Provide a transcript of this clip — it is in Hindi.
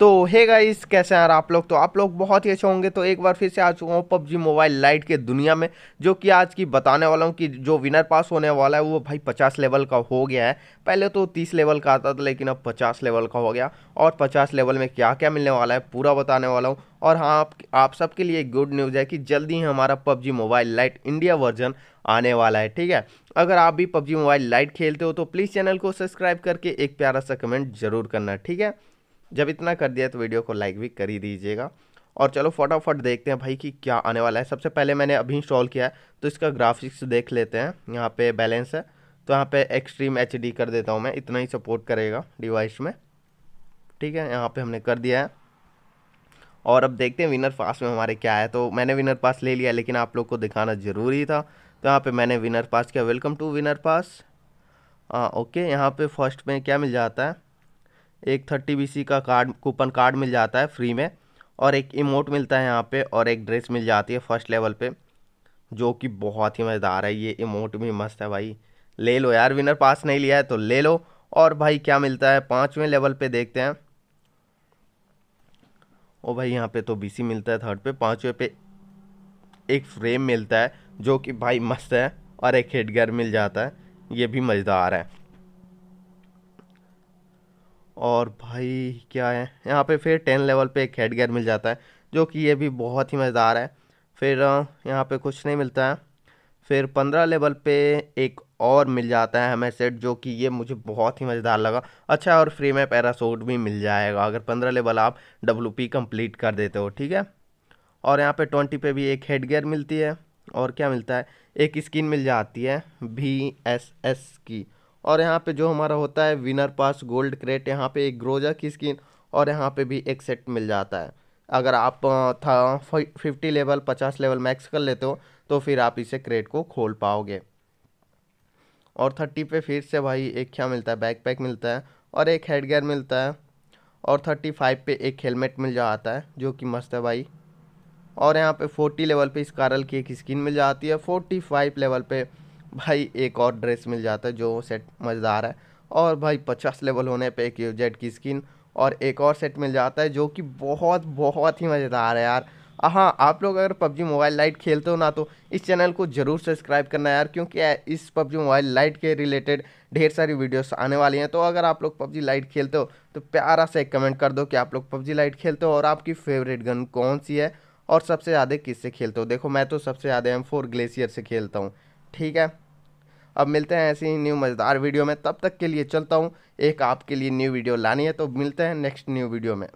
तो हे गाइस कैसे हैं आप लोग तो आप लोग बहुत ही अच्छे होंगे तो एक बार फिर से आ चुका हूँ पबजी मोबाइल लाइट के दुनिया में जो कि आज की बताने वाला हूँ कि जो विनर पास होने वाला है वो भाई 50 लेवल का हो गया है पहले तो 30 लेवल का आता था लेकिन अब 50 लेवल का हो गया और 50 लेवल में क्या क्या मिलने वाला है पूरा बताने वाला हूँ और हाँ आप, आप सबके लिए गुड न्यूज़ है कि जल्दी ही हमारा PUBG mobile lite India version आने वाला है ठीक है अगर आप भी पबजी मोबाइल लाइट खेलते हो तो प्लीज़ चैनल को सब्सक्राइब करके एक प्यारा सा कमेंट जरूर करना ठीक है जब इतना कर दिया तो वीडियो को लाइक भी कर ही दीजिएगा और चलो फटाफट देखते हैं भाई कि क्या आने वाला है सबसे पहले मैंने अभी इंस्टॉल किया है तो इसका ग्राफिक्स देख लेते हैं यहाँ पे बैलेंस है तो यहाँ पे एक्सट्रीम एच कर देता हूँ मैं इतना ही सपोर्ट करेगा डिवाइस में ठीक है यहाँ पे हमने कर दिया है और अब देखते हैं विनर पास में हमारे क्या है तो मैंने विनर पास ले लिया लेकिन आप लोग को दिखाना ज़रूरी था तो यहाँ पर मैंने विनर पास किया welcome to winner pass ah, okay यहाँ पर फर्स्ट में क्या मिल जाता है एक थर्टी बी का कार्ड कूपन कार्ड मिल जाता है फ्री में और एक इमोट मिलता है यहाँ पे और एक ड्रेस मिल जाती है फर्स्ट लेवल पे जो कि बहुत ही मज़ेदार है ये इमोट भी मस्त है भाई ले लो यार विनर पास नहीं लिया है तो ले लो और भाई क्या मिलता है पाँचवें लेवल पे देखते हैं ओ भाई यहाँ पे तो बीसी मिलता है थर्ड पे पाँचवें पे एक फ्रेम मिलता है जो कि भाई मस्त है और एक हेडगर मिल जाता है ये भी मज़ेदार है और भाई क्या है यहाँ पे फिर टेन लेवल पे एक हेड गेयर मिल जाता है जो कि ये भी बहुत ही मज़ेदार है फिर यहाँ पे कुछ नहीं मिलता है फिर पंद्रह लेवल पे एक और मिल जाता है हमें सेट जो कि ये मुझे बहुत ही मज़ेदार लगा अच्छा और फ्री में पैरासूट भी मिल जाएगा अगर पंद्रह लेवल आप डब्लू पी कम्प्लीट कर देते हो ठीक है और यहाँ पे ट्वेंटी पे भी एक हेड गेयर मिलती है और क्या मिलता है एक स्किन मिल जाती है बी एस एस की और यहाँ पे जो हमारा होता है विनर पास गोल्ड क्रेट यहाँ पे एक ग्रोजा की स्किन और यहाँ पे भी एक सेट मिल जाता है अगर आप था फिफ्टी लेवल पचास लेवल मैक्स कर लेते हो तो फिर आप इसे क्रेट को खोल पाओगे और थर्टी पे फिर से भाई एक क्या मिलता है बैकपैक मिलता है और एक हेडगेयर मिलता है और थर्टी फाइव पे एक हेलमेट मिल जाता है जो कि मस्त है भाई और यहाँ पे फोर्टी लेवल पे इस कारल की एक स्किन मिल जाती है फोर्टी फाइव लेवल पे भाई एक और ड्रेस मिल जाता है जो सेट मज़ेदार है और भाई पचास लेवल होने पे एक जेड की स्किन और एक और सेट मिल जाता है जो कि बहुत बहुत ही मज़ेदार है यार हाँ आप लोग अगर पबजी मोबाइल लाइट खेलते हो ना तो इस चैनल को ज़रूर सब्सक्राइब करना यार क्योंकि इस पबजी मोबाइल लाइट के रिलेटेड ढेर सारी वीडियोस आने वाली हैं तो अगर आप लोग पबजी लाइट खेलते हो तो प्यारा सा एक कमेंट कर दो कि आप लोग पबजी लाइट खेलते हो और आपकी फेवरेट गन कौन सी है और सबसे ज़्यादा किससे खेलते हो देखो मैं तो सबसे ज़्यादा एम फोर ग्लेशियर से खेलता हूँ ठीक है अब मिलते हैं ऐसी ही न्यू मज़ेदार वीडियो में तब तक के लिए चलता हूँ एक आपके लिए न्यू वीडियो लानी है तो मिलते हैं नेक्स्ट न्यू वीडियो में